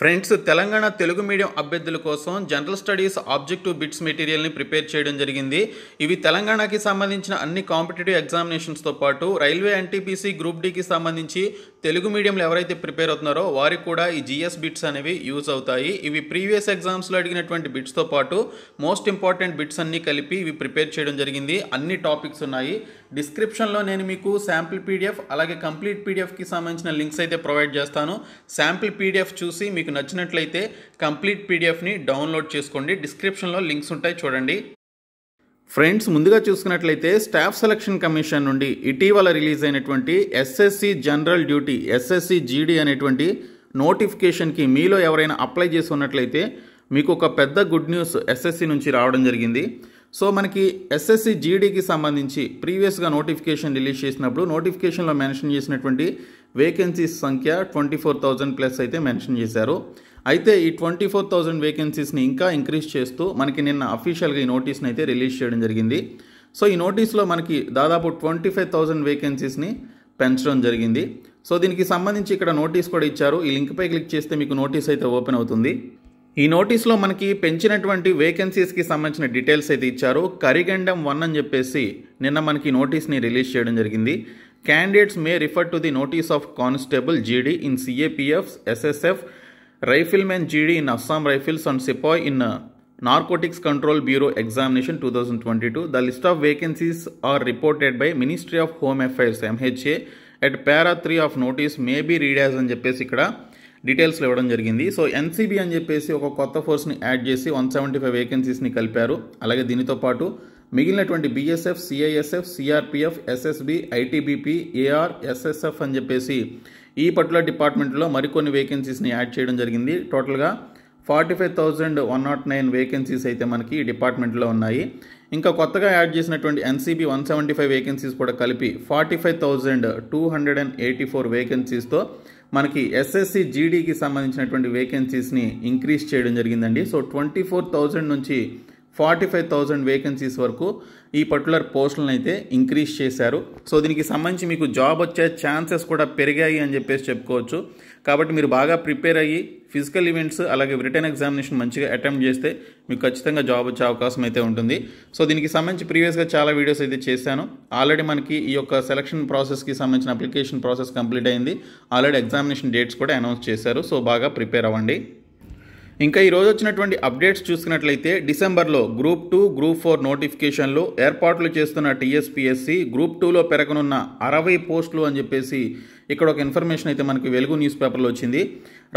friends Telangana Telugu medium అభ్యర్థుల కోసం general studies objective bits మెటీరియల్ని ప్రిపేర్ చేయడం జరిగింది ఇవి తెలంగాణకి సంబంధించిన అన్ని కాంపిటేటివ్ ఎగ్జామినేషన్స్తో పాటు రైల్వే ఎన్టీపీసీ గ్రూప్ డీకి సంబంధించి తెలుగు మీడియంలో ఎవరైతే ప్రిపేర్ అవుతున్నారో వారికి కూడా ఈ జిఎస్ బిట్స్ అనేవి యూజ్ అవుతాయి ఇవి ప్రీవియస్ ఎగ్జామ్స్లో అడిగినటువంటి బిట్స్తో పాటు మోస్ట్ ఇంపార్టెంట్ బిట్స్ అన్నీ కలిపి ఇవి ప్రిపేర్ చేయడం జరిగింది అన్ని టాపిక్స్ ఉన్నాయి డిస్క్రిప్షన్లో నేను మీకు శాంపిల్ పీడిఎఫ్ అలాగే కంప్లీట్ పీడిఎఫ్కి సంబంధించిన లింక్స్ అయితే ప్రొవైడ్ చేస్తాను శాంపిల్ పీడిఎఫ్ చూసి మీకు మీకు నచ్చినట్లయితే కంప్లీట్ పీడిఎఫ్ని డౌన్లోడ్ చేసుకోండి డిస్క్రిప్షన్లో లింక్స్ ఉంటాయి చూడండి ఫ్రెండ్స్ ముందుగా చూసుకున్నట్లయితే స్టాఫ్ సెలక్షన్ కమిషన్ నుండి ఇటీవల రిలీజ్ అయినటువంటి SSC general duty SSC GD అనేటువంటి నోటిఫికేషన్కి మీలో ఎవరైనా అప్లై చేసి ఉన్నట్లయితే మీకు ఒక పెద్ద గుడ్ న్యూస్ ఎస్ఎస్సి నుంచి రావడం జరిగింది సో మనకి ఎస్ఎస్సి జీడీకి సంబంధించి ప్రీవియస్గా నోటిఫికేషన్ రిలీజ్ చేసినప్పుడు నోటిఫికేషన్లో మెన్షన్ చేసినటువంటి వేకెన్సీస్ సంఖ్య ట్వంటీ ఫోర్ థౌజండ్ ప్లస్ అయితే మెన్షన్ చేశారు అయితే ఈ ట్వంటీ ఫోర్ థౌజండ్ వేకెన్సీస్ని ఇంకా ఇంక్రీజ్ చేస్తూ మనకి నిన్న అఫీషియల్గా ఈ నోటీస్ని అయితే రిలీజ్ చేయడం జరిగింది సో ఈ నోటీస్లో మనకి దాదాపు ట్వంటీ ఫైవ్ థౌజండ్ వేకెన్సీస్ని పెంచడం జరిగింది సో దీనికి సంబంధించి ఇక్కడ నోటీస్ కూడా ఇచ్చారు ఈ లింక్పై క్లిక్ చేస్తే మీకు నోటీస్ అయితే ఓపెన్ అవుతుంది ఈ నోటీస్లో మనకి పెంచినటువంటి వేకెన్సీస్కి సంబంధించిన డీటెయిల్స్ అయితే ఇచ్చారు కరిగండం వన్ అని చెప్పేసి నిన్న మనకి నోటీస్ని రిలీజ్ చేయడం జరిగింది candidates may refer to the notice of constable GD in CAPF SSF riflemen GD in Assam Rifles and sepoy in Narcotics Control Bureau examination two thousand twenty two the list of vacancies are reported by Ministry of Home Affairs MHA at para three of notice may be read as అని చెప్పేసి ఇక్కడ డీటెయిల్స్లో ఇవ్వడం జరిగింది so NCB అని చెప్పేసి ఒక కొత్త ఫోర్స్ని యాడ్ చేసి వన్ సెవెంటీ ఫైవ్ వేకెన్సీస్ని కలిపారు అలాగే దీనితో పాటు మిగిలినటువంటి BSF CISF CRPF SSB ITBP AR SSF అని చెప్పేసి ఈ పర్టికులర్ డిపార్ట్మెంట్లో మరికొన్ని వేకెన్సీస్ని యాడ్ చేయడం జరిగింది టోటల్గా forty five thousand one nought nine vacancies అయితే మనకి ఈ డిపార్ట్మెంట్లో ఉన్నాయి ఇంకా కొత్తగా యాడ్ చేసినటువంటి NCB one seventy five vacancies కూడా కలిపి forty five thousand two hundred and eighty four వేకెన్సీస్తో మనకి ఎస్ఎస్సి జీడీకి e సంబంధించినటువంటి వేకెన్సీస్ని ఇంక్రీజ్ చేయడం జరిగిందండి సో ట్వంటీ ఫోర్ థౌజండ్ నుంచి ఫార్టీ ఫైవ్ థౌజండ్ వేకెన్సీస్ వరకు ఈ పర్టికులర్ పోస్టులను అయితే ఇంక్రీజ్ చేశారు సో దీనికి సంబంధించి మీకు జాబ్ వచ్చే ఛాన్సెస్ కూడా పెరిగాయి అని చెప్పేసి చెప్పుకోవచ్చు కాబట్టి మీరు బాగా ప్రిపేర్ అయ్యి ఫిజికల్ ఈవెంట్స్ అలాగే రిటర్న్ ఎగ్జామినేషన్ మంచిగా అటెంప్ట్ చేస్తే మీకు ఖచ్చితంగా జాబ్ వచ్చే అవకాశం అయితే ఉంటుంది సో దీనికి సంబంధించి ప్రీవియస్గా చాలా వీడియోస్ అయితే చేశాను ఆల్రెడీ మనకి ఈ యొక్క సెలక్షన్ ప్రాసెస్కి సంబంధించిన అప్లికేషన్ ప్రాసెస్ కంప్లీట్ అయింది ఆల్రెడీ ఎగ్జామినేషన్ డేట్స్ కూడా అనౌన్స్ చేశారు సో బాగా ప్రిపేర్ అవ్వండి ఇంకా ఈరోజు వచ్చినటువంటి అప్డేట్స్ చూసుకున్నట్లయితే డిసెంబర్లో గ్రూప్ టూ గ్రూప్ ఫోర్ నోటిఫికేషన్లు ఏర్పాట్లు చేస్తున్న టీఎస్పీఎస్సీ గ్రూప్ టూలో పెరగనున్న అరవై పోస్టులు అని చెప్పేసి ఇక్కడ ఒక ఇన్ఫర్మేషన్ అయితే మనకి వెలుగు న్యూస్ పేపర్లో వచ్చింది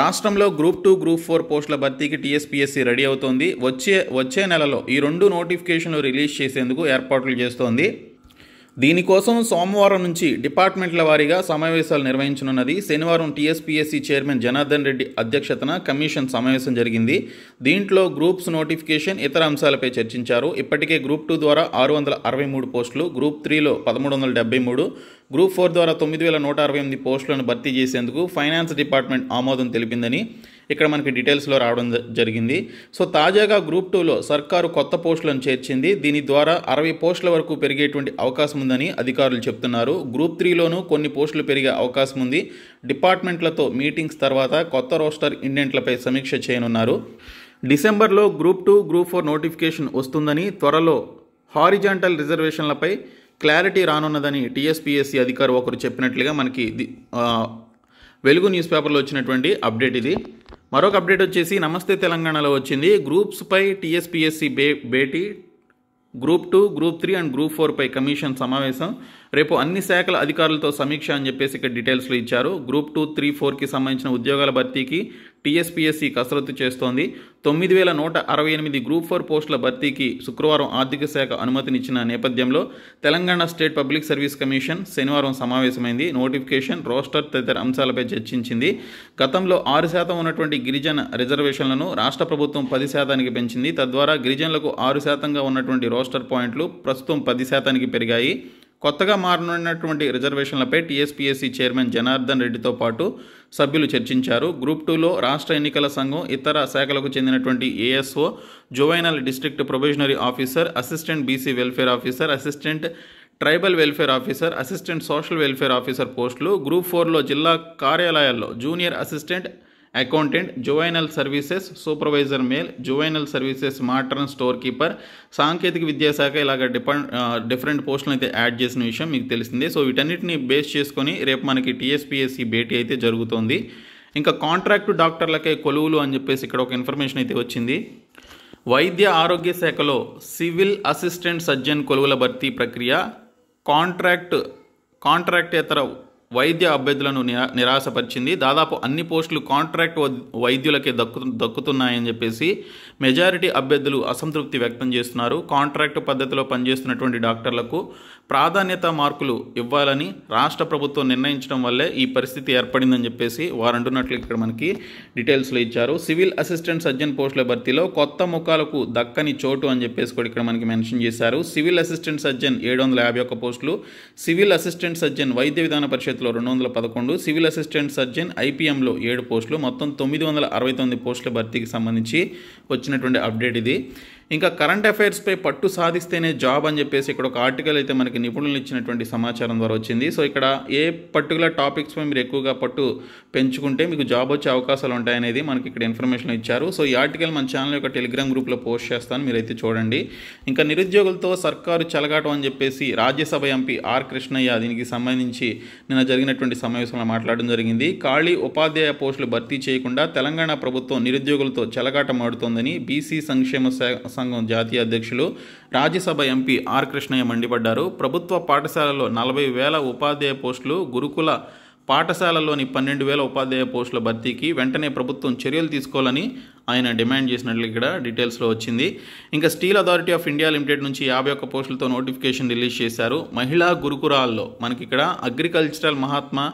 రాష్ట్రంలో గ్రూప్ టూ గ్రూప్ ఫోర్ పోస్టుల భర్తీకి టీఎస్పీఎస్సీ రెడీ అవుతోంది వచ్చే వచ్చే నెలలో ఈ రెండు నోటిఫికేషన్లు రిలీజ్ చేసేందుకు ఏర్పాట్లు చేస్తోంది దీనికోసం సోమవారం నుంచి డిపార్ట్మెంట్ల వారీగా సమావేశాలు నిర్వహించనున్నది శనివారం టీఎస్పీఎస్సీ చైర్మన్ జనార్దన్ రెడ్డి అధ్యక్షతన కమిషన్ సమావేశం జరిగింది దీంట్లో గ్రూప్స్ నోటిఫికేషన్ ఇతర అంశాలపై చర్చించారు ఇప్పటికే గ్రూప్ టూ ద్వారా ఆరు వందల అరవై మూడు పోస్టులు గ్రూప్ త్రీలో పదమూడు వందల డెబ్బై మూడు గ్రూప్ ఫోర్ ద్వారా తొమ్మిది వేల నూట అరవై ఎనిమిది పోస్టులను భర్తీ చేసేందుకు ఫైనాన్స్ డిపార్ట్మెంట్ ఆమోదం తెలిపిందని ఇక్కడ మనకి డీటెయిల్స్లో రావడం జరిగింది సో తాజాగా గ్రూప్ టూలో సర్కారు కొత్త పోస్టులను చేర్చింది దీని ద్వారా అరవై పోస్టుల వరకు పెరిగేటువంటి అవకాశం ఉందని అధికారులు చెప్తున్నారు గ్రూప్ త్రీలోనూ కొన్ని పోస్టులు పెరిగే అవకాశం ఉంది డిపార్ట్మెంట్లతో మీటింగ్స్ తర్వాత కొత్త రోస్టర్ ఇండెంట్లపై సమీక్ష చేయనున్నారు డిసెంబర్లో group two group four notification వస్తుందని త్వరలో హారిజాంటల్ రిజర్వేషన్లపై క్లారిటీ రానున్నదని టీఎస్పీఎస్సీ అధికారి ఒకరు చెప్పినట్లుగా మనకి వెలుగు న్యూస్ పేపర్లో వచ్చినటువంటి అప్డేట్ ఇది మరొక అప్డేట్ వచ్చేసి నమస్తే తెలంగాణలో వచ్చింది గ్రూప్స్పై టీఎస్పీఎస్సీ బే భేటీ group two group three and group ఫోర్పై కమిషన్ సమావేశం రేపు అన్ని శాఖల అధికారులతో సమీక్ష అని చెప్పేసి ఇక్కడ డీటెయిల్స్లో ఇచ్చారు గ్రూప్ టూ త్రీ ఫోర్కి సంబంధించిన ఉద్యోగాల భర్తీకి టీఎస్పీఎస్సీ కసరత్తు చేస్తోంది తొమ్మిది వేల నూట అరవై ఎనిమిది గ్రూప్ ఫోర్ పోస్టుల భర్తీకి శుక్రవారం ఆర్థిక శాఖ అనుమతినిచ్చిన నేపథ్యంలో Telangana State Public Service Commission శనివారం సమావేశమైంది నోటిఫికేషన్ రోస్టర్ తదితర అంశాలపై చర్చించింది గతంలో ఆరు శాతం ఉన్నటువంటి గిరిజన రిజర్వేషన్లను రాష్ట్ర ప్రభుత్వం పది శాతానికి పెంచింది తద్వారా గిరిజనులకు ఆరు శాతంగా ఉన్నటువంటి రోస్టర్ పాయింట్లు ప్రస్తుతం పది శాతానికి పెరిగాయి కొత్తగా మారనున్నటువంటి రిజర్వేషన్లపై టీఎస్పీఎస్సీ చైర్మన్ జనార్దన్ రెడ్డితో పాటు సభ్యులు చర్చించారు గ్రూప్ టూలో రాష్ట్ర ఎన్నికల సంఘం ఇతర శాఖలకు చెందినటువంటి ASO juvenile district probationary officer assistant BC welfare officer assistant tribal welfare officer assistant social welfare officer పోస్టులు గ్రూప్ ఫోర్లో జిల్లా కార్యాలయాల్లో junior assistant accountant juvenile services supervisor male juvenile services matron storekeeper సాంకేతిక విద్యాశాఖ ఇలాగ డిపెండ్ డిఫరెంట్ పోస్టులను అయితే add చేసిన విషయం మీకు తెలిసిందే సో వీటన్నిటిని బేస్ చేసుకొని రేపు మనకి టీఎస్పీఎస్సీ భేటీ అయితే జరుగుతోంది ఇంకా కాంట్రాక్టు డాక్టర్లకే కొలువులు అని చెప్పేసి ఇక్కడ ఒక ఇన్ఫర్మేషన్ అయితే వచ్చింది వైద్య ఆరోగ్య శాఖలో సివిల్ అసిస్టెంట్ సర్జన్ కొలువుల భర్తీ ప్రక్రియ కాంట్రాక్ట్ కాంట్రాక్ట్ ఇతర వైద్య అభ్యర్థులను నిరాశపరిచింది దాదాపు అన్ని పోస్టులు కాంట్రాక్ట్ వైద్యులకే దక్కు దక్కుతున్నాయని చెప్పేసి మెజారిటీ అభ్యర్థులు అసంతృప్తి వ్యక్తం చేస్తున్నారు కాంట్రాక్ట్ పద్ధతిలో పనిచేస్తున్నటువంటి డాక్టర్లకు ప్రాధాన్యత మార్కులు ఇవ్వాలని రాష్ట్ర ప్రభుత్వం నిర్ణయించడం వల్లే ఈ పరిస్థితి ఏర్పడిందని చెప్పేసి వారు అంటున్నట్లు ఇక్కడ మనకి డీటెయిల్స్లో ఇచ్చారు సివిల్ అసిస్టెంట్ సర్జన్ పోస్టుల భర్తీలో కొత్త ముఖాలకు దక్కని చోటు అని చెప్పేసి కూడా ఇక్కడ మనకి మెన్షన్ చేశారు సివిల్ అసిస్టెంట్ సర్జన్ ఏడు వందల యాభై ఒక్క పోస్టులు సివిల్ అసిస్టెంట్ సర్జన్ వైద్య విధాన పరిషత్ పంచాయతీలో రెండు వందల పదకొండు సివిల్ అసిస్టెంట్ సర్జన్ ఐపీఎంలో ఏడు పోస్టులు మొత్తం తొమ్మిది వందల అరవై తొమ్మిది పోస్టుల భర్తీకి సంబంధించి వచ్చినటువంటి అప్డేట్ ఇది ఇంకా కరెంట్ అఫైర్స్పై పట్టు సాధిస్తేనే జాబ్ అని చెప్పేసి ఇక్కడ ఒక ఆర్టికల్ అయితే మనకి నిపుణులు ఇచ్చినటువంటి సమాచారం ద్వారా వచ్చింది సో ఇక్కడ ఏ పర్టికులర్ టాపిక్స్పై మీరు ఎక్కువగా పట్టు పెంచుకుంటే మీకు జాబ్ వచ్చే అవకాశాలు ఉంటాయనేది మనకి ఇక్కడ ఇన్ఫర్మేషన్ ఇచ్చారు సో ఈ ఆర్టికల్ మన ఛానల్ యొక్క టెలిగ్రామ్ గ్రూప్లో పోస్ట్ చేస్తాను మీరైతే చూడండి ఇంకా నిరుద్యోగులతో సర్కారు చెలగాటం అని చెప్పేసి రాజ్యసభ ఎంపీ ఆర్ కృష్ణయ్య దీనికి సంబంధించి నిన్న జరిగినటువంటి సమావేశంలో మాట్లాడడం జరిగింది ఖాళీ ఉపాధ్యాయ పోస్టులు భర్తీ చేయకుండా తెలంగాణ ప్రభుత్వం నిరుద్యోగులతో చలగాటం ఆడుతోందని బీసీ సంక్షేమ శాఖ సంఘం జాతీయ అధ్యక్షులు రాజ్యసభ ఎంపీ ఆర్ కృష్ణయ్య మండిపడ్డారు ప్రభుత్వ పాఠశాలలో నలభై వేల ఉపాధ్యాయ పోస్టులు గురుకుల పాఠశాలలోని పన్నెండు వేల ఉపాధ్యాయ పోస్టుల భర్తీకి వెంటనే ప్రభుత్వం చర్యలు తీసుకోవాలని ఆయన డిమాండ్ చేసినట్లు ఇక్కడ డీటెయిల్స్లో వచ్చింది ఇంకా Steel Authority of India Limited నుంచి యాభై ఒక్క పోస్టులతో నోటిఫికేషన్ రిలీజ్ చేశారు మహిళా గురుకురాల్లో మనకి ఇక్కడ అగ్రికల్చరల్ మహాత్మా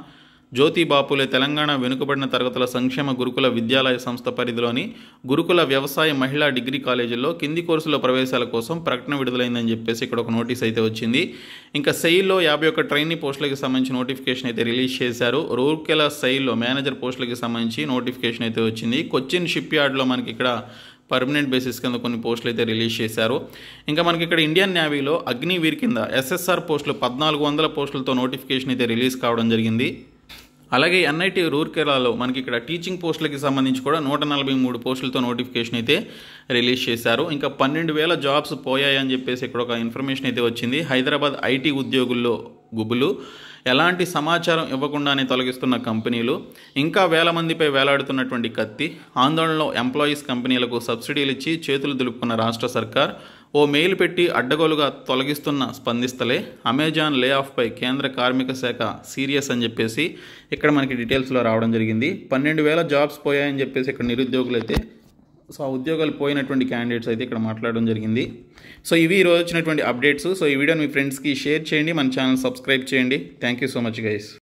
జ్యోతి బాపులే తెలంగాణ వెనుకబడిన తరగతుల సంక్షేమ గురుకుల విద్యాలయ సంస్థ పరిధిలోని గురుకుల వ్యవసాయ మహిళా డిగ్రీ కాలేజీల్లో కింది కోర్సుల ప్రవేశాల కోసం ప్రకటన విడుదలైందని చెప్పేసి ఇక్కడ ఒక నోటీస్ అయితే వచ్చింది ఇంకా సెయిల్లో యాభై ఒక్క ట్రైనింగ్ పోస్టులకు సంబంధించి నోటిఫికేషన్ అయితే రిలీజ్ చేశారు రూర్కెల సెయిల్లో మేనేజర్ పోస్టులకు సంబంధించి నోటిఫికేషన్ అయితే వచ్చింది కొచ్చిన్ షిప్ యార్డ్లో మనకి ఇక్కడ పర్మనెంట్ బేసిస్ కింద కొన్ని పోస్టులు అయితే రిలీజ్ చేశారు ఇంకా మనకి ఇక్కడ ఇండియన్ నేవీలో అగ్నివీర్ కింద ఎస్ఎస్ఆర్ పోస్టులు పద్నాలుగు వందల పోస్టులతో నోటిఫికేషన్ అయితే రిలీజ్ కావడం జరిగింది అలాగే ఎన్ఐటి రూర్కెలాలో మనకి ఇక్కడ టీచింగ్ పోస్టులకి సంబంధించి కూడా నూట నలభై మూడు పోస్టులతో నోటిఫికేషన్ అయితే రిలీజ్ చేశారు ఇంకా పన్నెండు వేల జాబ్స్ పోయాయని చెప్పేసి ఇక్కడ ఒక ఇన్ఫర్మేషన్ అయితే వచ్చింది హైదరాబాద్ ఐటీ ఉద్యోగుల్లో గుబులు ఎలాంటి సమాచారం ఇవ్వకుండానే తొలగిస్తున్న కంపెనీలు ఇంకా వేల మందిపై వేలాడుతున్నటువంటి కత్తి ఆందోళనలో ఎంప్లాయీస్ కంపెనీలకు సబ్సిడీలు ఇచ్చి చేతులు దులుపుకున్న రాష్ట్ర సర్కార్ ఓ మెయిల్ పెట్టి అడ్డగోలుగా తొలగిస్తున్న స్పందిస్తలే అమెజాన్ లే ఆఫ్పై కేంద్ర కార్మిక శాఖ సీరియస్ అని చెప్పేసి ఇక్కడ మనకి డీటెయిల్స్లో రావడం జరిగింది పన్నెండు వేల జాబ్స్ పోయాయని చెప్పేసి ఇక్కడ నిరుద్యోగులు అయితే సో ఆ ఉద్యోగాలు పోయినటువంటి క్యాండిడేట్స్ అయితే ఇక్కడ మాట్లాడడం జరిగింది సో ఇవి ఈరోజు వచ్చినటువంటి అప్డేట్స్ సో ఈ వీడియోని మీ ఫ్రెండ్స్కి షేర్ చేయండి మన ఛానల్ సబ్స్క్రైబ్ చేయండి thank you so much guys